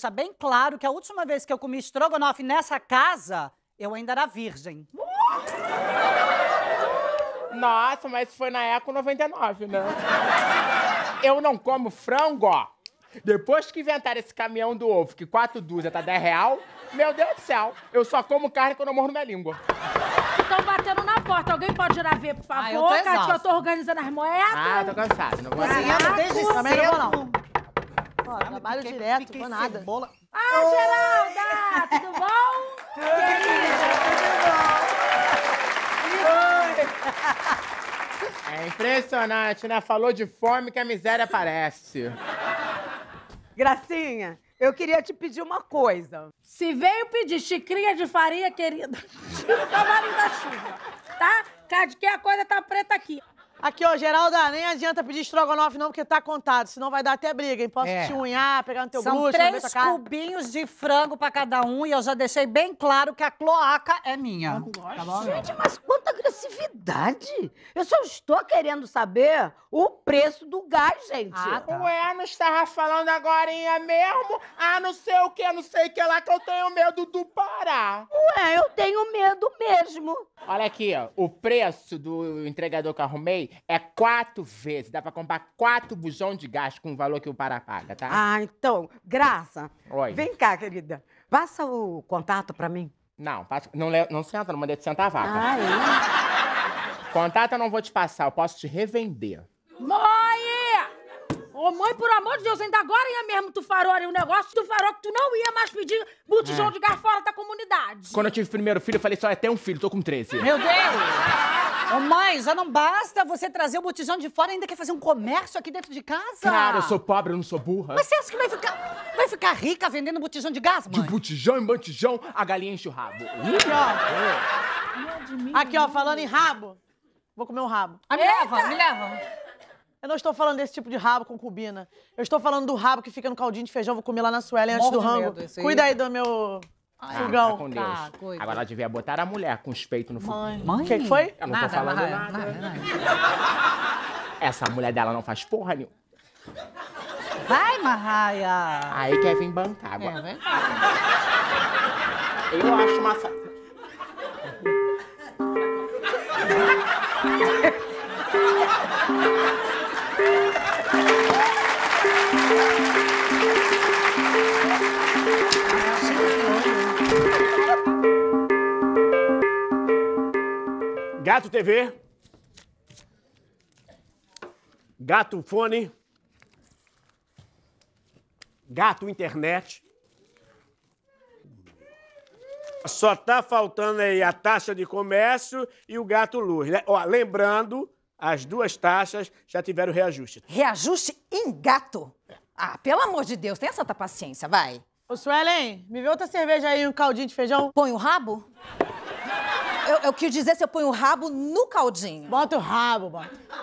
deixar tá bem claro que a última vez que eu comi estrogonofe nessa casa, eu ainda era virgem. Nossa, mas foi na Eco 99, né? Eu não como frango, ó. Depois que inventaram esse caminhão do ovo, que quatro dúzias tá 10 real, meu Deus do céu, eu só como carne quando eu morro minha língua. Estão batendo na porta. Alguém pode ir ver, por favor? Ah, eu tô eu tô organizando as moedas. Ah, tô cansada. Não vou Cozinhando desde cedo. Também não vou, não. Ó, trabalho direto, tô nada. Cebola. Ah, Oi! Geralda! Tudo bom? Querida, tudo bom? Oi! É impressionante, né? Falou de fome que a miséria aparece. Gracinha, eu queria te pedir uma coisa. Se veio pedir xicrinha de farinha, querida, tira o cavalinho da chuva, tá? Cadê que a coisa tá preta aqui. Aqui, ó, Geralda, nem adianta pedir estrogonofe não, porque tá contado, senão vai dar até briga, hein? Posso é. te unhar, pegar no teu São glúteo, três cubinhos de frango pra cada um e eu já deixei bem claro que a cloaca é minha. Tá bom? Gente, mas quanta agressividade! Eu só estou querendo saber o preço do gás, gente. Ah, tá. Ué, não estava falando agora é mesmo? Ah, não sei o que, não sei o que lá que eu tenho medo do Pará. Ué, eu tenho medo mesmo. Olha aqui, ó, o preço do entregador que arrumei é quatro vezes. Dá pra comprar quatro bujão de gás com o valor que o Pará paga, tá? Ah, então, Graça. Oi. Vem cá, querida. Passa o contato pra mim. Não, passa, não, não senta, não mandei te sentar a vaca. Ah, é? Contato eu não vou te passar, eu posso te revender. Mãe! Ô, mãe, por amor de Deus, ainda agora ia mesmo tu farou ali o um negócio, tu farou que tu não ia mais pedir botijão é. de gás fora da comunidade. Quando eu tive o primeiro filho, eu falei só até um filho, tô com 13. Meu Deus! Ô, mãe, já não basta você trazer o botijão de fora, ainda quer fazer um comércio aqui dentro de casa? Cara, eu sou pobre, eu não sou burra. Mas você acha que vai ficar, vai ficar rica vendendo botijão de gás, mãe? De botijão em botijão, a galinha enche o rabo. Aqui, ó. Hum. Aqui, ó, falando em rabo. Vou comer um rabo. Ah, me Eita! leva, me leva. Eu não estou falando desse tipo de rabo concubina. Eu estou falando do rabo que fica no caldinho de feijão. Vou comer lá na Suela antes do rango. Cuida aí do meu ah, fogão. Tá com Deus. Tá, Agora ela devia botar a mulher com os peitos no fogão. Mãe. O que, foi? Eu não nada, tô falando nada. nada. Essa mulher dela não faz porra nenhuma. Vai, Marraia! Aí quer vir bancar agora. É, eu acho uma... Gato TV. Gato Fone. Gato Internet. Só tá faltando aí a taxa de comércio e o gato luz, né? Ó, lembrando, as duas taxas já tiveram reajuste. Reajuste em gato? É. Ah, pelo amor de Deus, tenha santa paciência, vai. Ô, Suelen, me vê outra cerveja aí, um caldinho de feijão. Põe o rabo? eu, eu quis dizer se eu ponho o rabo no caldinho. Bota o rabo, bota.